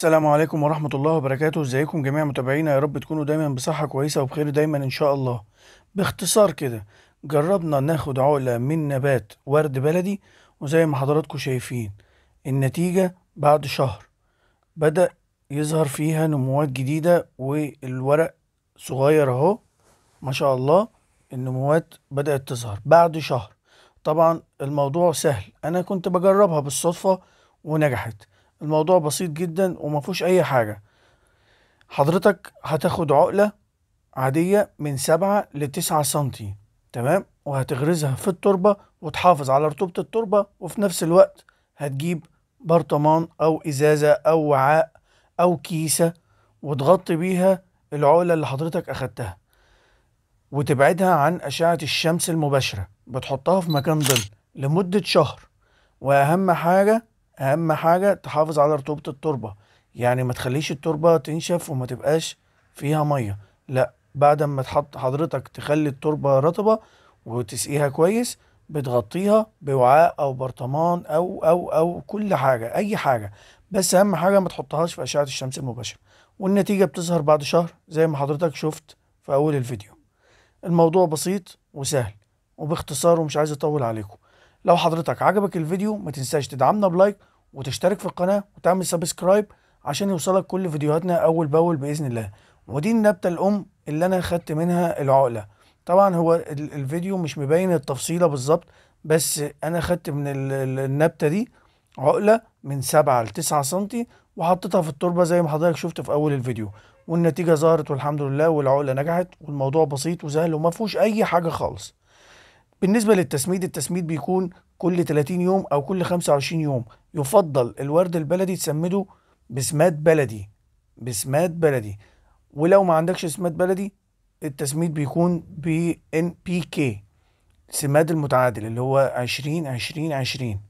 السلام عليكم ورحمة الله وبركاته ازيكم جميع متابعينا يا رب تكونوا دايما بصحة كويسة وبخير دايما ان شاء الله باختصار كده جربنا ناخد عقلة من نبات ورد بلدي وزي ما حضراتكم شايفين النتيجة بعد شهر بدأ يظهر فيها نموات جديدة والورق صغير اهو ما شاء الله النموات بدأت تظهر بعد شهر طبعا الموضوع سهل انا كنت بجربها بالصدفة ونجحت الموضوع بسيط جدا وما فيهوش اي حاجه حضرتك هتاخد عقله عاديه من سبعة لتسعة سنتي تمام وهتغرزها في التربه وتحافظ على رطوبه التربه وفي نفس الوقت هتجيب برطمان او ازازه او وعاء او كيسه وتغطي بيها العقله اللي حضرتك اخدتها وتبعدها عن اشعه الشمس المباشره بتحطها في مكان ظل لمده شهر واهم حاجه اهم حاجه تحافظ على رطوبه التربه يعني ما تخليش التربه تنشف وما تبقاش فيها ميه لا بعد ما تحط حضرتك تخلي التربه رطبه وتسقيها كويس بتغطيها بوعاء او برطمان او او او كل حاجه اي حاجه بس اهم حاجه ما تحطهاش في اشعه الشمس المباشره والنتيجه بتظهر بعد شهر زي ما حضرتك شفت في اول الفيديو الموضوع بسيط وسهل وباختصار ومش عايز اطول عليكم لو حضرتك عجبك الفيديو ما تنساش تدعمنا بلايك وتشترك في القناة وتعمل سبسكرايب عشان يوصلك كل فيديوهاتنا أول بأول بإذن الله ودي النبتة الأم اللي أنا خدت منها العقلة طبعا هو الفيديو مش مبين التفصيلة بالظبط بس أنا خدت من النبتة دي عقلة من 7 ل 9 سنتي وحطيتها في التربة زي ما حضرتك شفت في أول الفيديو والنتيجة ظهرت والحمد لله والعقلة نجحت والموضوع بسيط وسهل وما فيهوش أي حاجة خالص بالنسبة للتسميد التسميد بيكون كل 30 يوم أو كل 25 يوم يفضل الورد البلدي تسمده بسماد بلدي بسماد بلدي ولو ما عندكش سماد بلدي التسميد بيكون بـ NPK سماد المتعادل اللي هو 20 20 20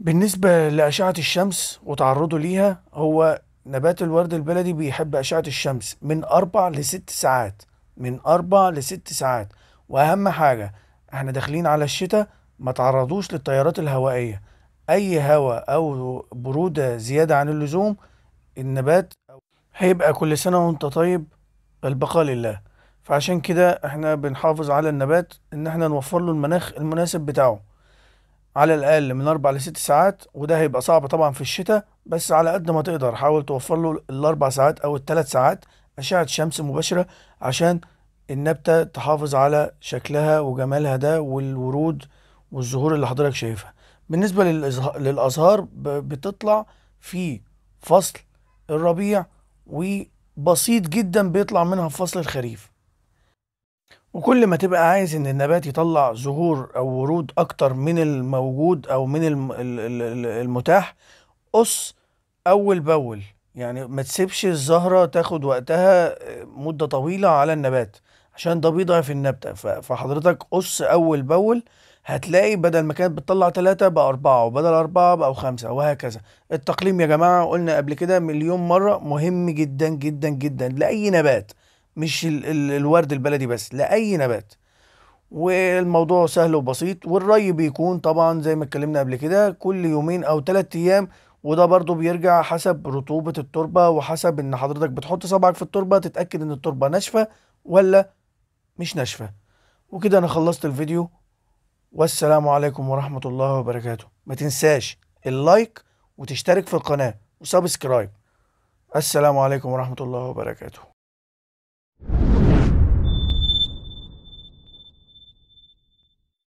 بالنسبة لأشعة الشمس وتعرضه ليها هو نبات الورد البلدي بيحب أشعة الشمس من أربع لست ساعات من أربع لست ساعات واهم حاجه احنا داخلين على الشتاء ما تعرضوش للتيارات الهوائيه اي هواء او بروده زياده عن اللزوم النبات هيبقى كل سنه وانت طيب البقاء لله فعشان كده احنا بنحافظ على النبات ان احنا نوفر له المناخ المناسب بتاعه على الاقل من اربع لست ساعات وده هيبقى صعب طبعا في الشتاء بس على قد ما تقدر حاول توفر له الاربع ساعات او الثلاث ساعات اشعه شمس مباشره عشان النبتة تحافظ على شكلها وجمالها ده والورود والزهور اللي حضرتك شايفها بالنسبة للأزهار بتطلع في فصل الربيع وبسيط جدا بيطلع منها في فصل الخريف وكل ما تبقى عايز ان النبات يطلع زهور او ورود اكتر من الموجود او من المتاح قص اول باول يعني ما تسيبش الزهرة تاخد وقتها مدة طويلة على النبات عشان ده بيضعف النبتة فحضرتك قص أول بأول هتلاقي بدل ما كانت بتطلع ثلاثة بقى أربعة وبدل أربعة بقوا خمسة وهكذا التقليم يا جماعة قلنا قبل كده مليون مرة مهم جدا جدا جدا لأي نبات مش ال ال الورد البلدي بس لأي نبات والموضوع سهل وبسيط والري بيكون طبعا زي ما اتكلمنا قبل كده كل يومين أو ثلاثة أيام وده برضو بيرجع حسب رطوبة التربة وحسب ان حضرتك بتحط صبعك في التربة تتأكد ان التربة ناشفة ولا مش ناشفه وكده انا خلصت الفيديو والسلام عليكم ورحمه الله وبركاته ما تنساش اللايك وتشترك في القناه وسبسكرايب السلام عليكم ورحمه الله وبركاته